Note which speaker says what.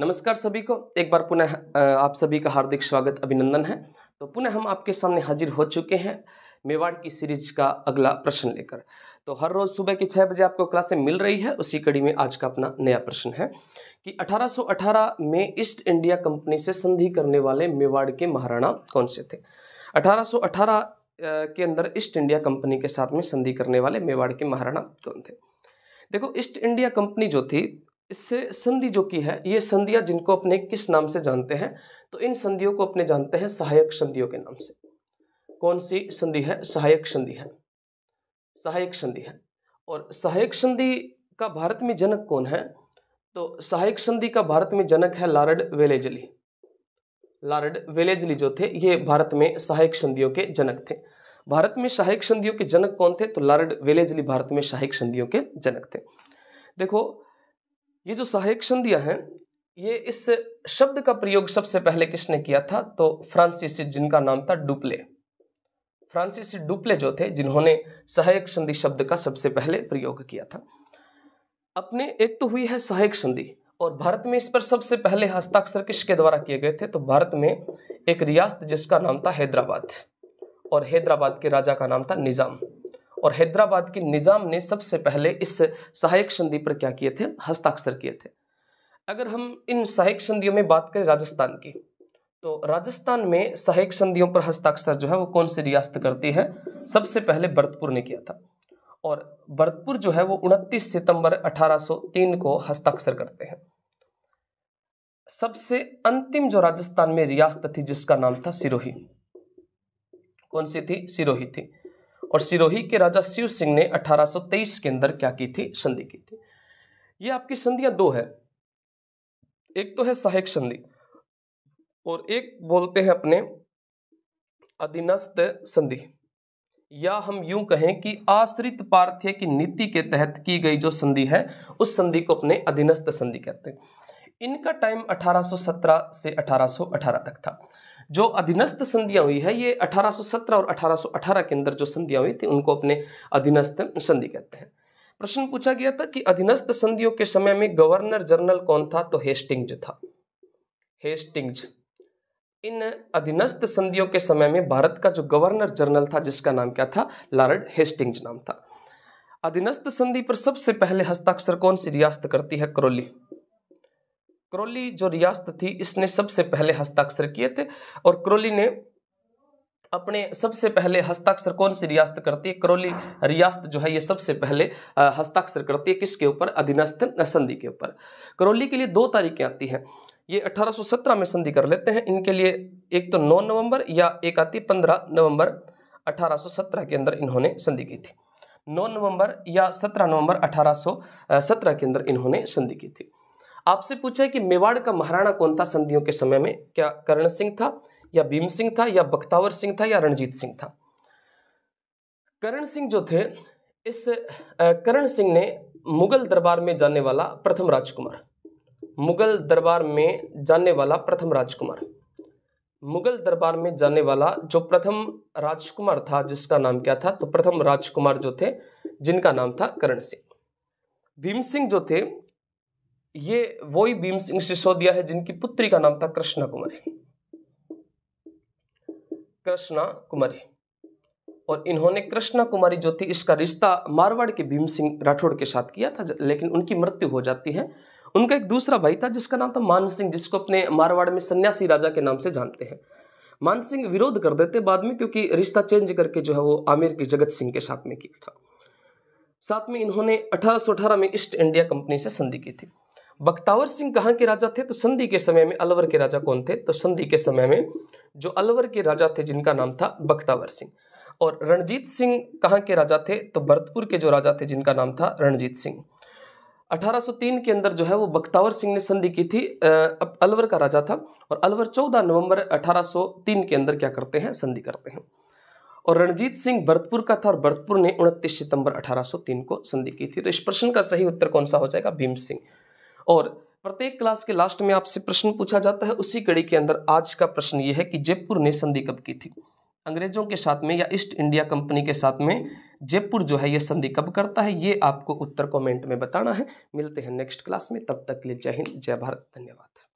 Speaker 1: नमस्कार सभी को एक बार पुनः आप सभी का हार्दिक स्वागत अभिनंदन है तो पुनः हम आपके सामने हाजिर हो चुके हैं मेवाड़ की सीरीज का अगला प्रश्न लेकर तो हर रोज़ सुबह की छः बजे आपको क्लासें मिल रही है उसी कड़ी में आज का अपना नया प्रश्न है कि 1818 में ईस्ट इंडिया कंपनी से संधि करने वाले मेवाड़ के महाराणा कौन से थे 1818 के अंदर ईस्ट इंडिया कंपनी के साथ में संधि करने वाले मेवाड़ के महाराणा कौन थे देखो ईस्ट इंडिया कंपनी जो थी इससे संधि जो की है ये संधियां जिनको अपने किस नाम से जानते हैं तो इन संधियों को अपने जानते हैं सहायक संधियों के नाम से कौन सी संधि है सहायक संधि है सहायक संधि है और सहायक संधि का भारत में जनक कौन है तो सहायक संधि का भारत में जनक है लारड वेलेजली लारड वेलेजली जो थे ये भारत में सहायक संधियों के जनक थे भारत में सहायक संधियों के जनक कौन थे तो लारड वेलेजली भारत में सहायक संधियों के जनक थे देखो ये जो सहायक संधिया हैं ये इस शब्द का प्रयोग सबसे पहले किसने किया था तो फ्रांसिस जिनका नाम था डुप्ले फ्रांसिस डुप्ले जो थे जिन्होंने सहायक संधि शब्द का सबसे पहले प्रयोग किया था अपने एक तो हुई है सहायक संधि और भारत में इस पर सबसे पहले हस्ताक्षर किसके द्वारा किए गए थे तो भारत में एक रियासत जिसका नाम था हैदराबाद और हैदराबाद के राजा का नाम था निज़ाम और हैदराबाद की निज़ाम ने सबसे पहले इस सहायक संधि पर क्या किए थे हस्ताक्षर किए थे अगर हम इन सहायक संधियों में बात करें राजस्थान की तो राजस्थान में सहायक संधियों पर हस्ताक्षर जो है वो कौन सी रियासत करती है सबसे पहले भरतपुर ने किया था और भरतपुर जो है वो 29 सितंबर 1803 को हस्ताक्षर करते हैं सबसे अंतिम जो राजस्थान में रियासत थी जिसका नाम था सिरोही कौन सी थी सिरोही थी और सिरोही के राजा शिव सिंह ने 1823 के अंदर क्या की थी संधि की थी ये आपकी संधियां दो है एक तो है सहायक संधि और एक बोलते हैं अपने अधीनस्थ संधि या हम यूं कहें कि आश्रित पार्थ्य की नीति के तहत की गई जो संधि है उस संधि को अपने अधीनस्थ संधि कहते हैं इनका टाइम 1817 से 1818 तक था जो अधीनस्थ संधियां हुई है ये 1817 और 1818 के अंदर जो संधियां हुई थी उनको अपने अधीनस्थ संधि कहते हैं प्रश्न पूछा गया था कि अधीनस्थ संधियों के समय में गवर्नर जनरल कौन था तो हेस्टिंग्ज था हेस्टिंग्ज इन अधीनस्थ संधियों के समय में भारत का जो गवर्नर जनरल था जिसका नाम क्या था लॉर्ड हेस्टिंग्ज नाम था अधीनस्थ संधि पर सबसे पहले हस्ताक्षर कौन सी रियासत करती है करौली क्रोली जो रियासत थी इसने सबसे पहले हस्ताक्षर किए थे और क्रोली ने अपने सबसे पहले हस्ताक्षर कौन सी रियासत करती है करौली रियासत जो है ये सबसे पहले हस्ताक्षर करती है किसके ऊपर अधीनस्थ संधि के ऊपर करौली के लिए दो तारीखें आती हैं ये 1817 में संधि कर लेते हैं इनके लिए एक तो 9 नवंबर या एक आती 15 नवंबर 1817 के अंदर इन्होंने संधि की थी 9 नवंबर या 17 नवंबर 1817 के अंदर इन्होंने संधि की थी आपसे पूछा है कि मेवाड़ का महाराणा कौन था संधियों के समय में क्या करण सिंह था या भीम सिंह था या बख्तावर सिंह था या रणजीत सिंह था करण सिंह जो थे इस करण सिंह ने मुगल दरबार में जाने वाला प्रथम राजकुमार मुगल दरबार में जाने वाला प्रथम राजकुमार मुगल दरबार में जाने वाला जो प्रथम राजकुमार था जिसका नाम क्या था तो प्रथम राजकुमार जो थे जिनका नाम था करण सिंह भीम सिंह जो थे ये वही भीम सिंह सिसोदिया है जिनकी पुत्री का नाम था कृष्णा कुमारी कृष्णा कुमारी और इन्होंने कृष्णा कुमारी जो थी इसका रिश्ता मारवाड़ के भीम सिंह राठौड़ के साथ किया था लेकिन उनकी मृत्यु हो जाती है उनका एक दूसरा भाई था जिसका नाम था मान सिंह जिसको अपने मारवाड़ में सन्यासी राजा के नाम से जानते हैं मान सिंह विरोध कर देते बाद में क्योंकि रिश्ता चेंज करके जो है वो आमिर के जगत सिंह के साथ में किया था साथ में इन्होंने अठारह में ईस्ट इंडिया कंपनी से संधि की थी बख्तावर सिंह कहाँ के राजा थे तो संधि के समय में अलवर के राजा कौन थे तो संधि के समय में जो अलवर के राजा थे जिनका नाम था बख्तावर सिंह और रणजीत सिंह कहाँ के राजा थे तो भरतपुर के जो राजा थे जिनका नाम था रणजीत सिंह 1803 के अंदर जो है वो बख्तावर सिंह ने संधि की थी अब अलवर का राजा था और अलवर 14 नवंबर 1803 के अंदर क्या करते हैं संधि करते हैं और रणजीत सिंह भरतपुर का था और भरतपुर ने उनतीस सितंबर 1803 को संधि की थी तो इस प्रश्न का सही उत्तर कौन सा हो जाएगा भीम सिंह और प्रत्येक क्लास के लास्ट में आपसे प्रश्न पूछा जाता है उसी कड़ी के अंदर आज का प्रश्न ये है कि जयपुर ने संधि कब की थी अंग्रेजों के साथ में या ईस्ट इंडिया कंपनी के साथ में जयपुर जो है ये संधि कब करता है ये आपको उत्तर कमेंट में बताना है मिलते हैं नेक्स्ट क्लास में तब तक के लिए जय हिंद जय भारत धन्यवाद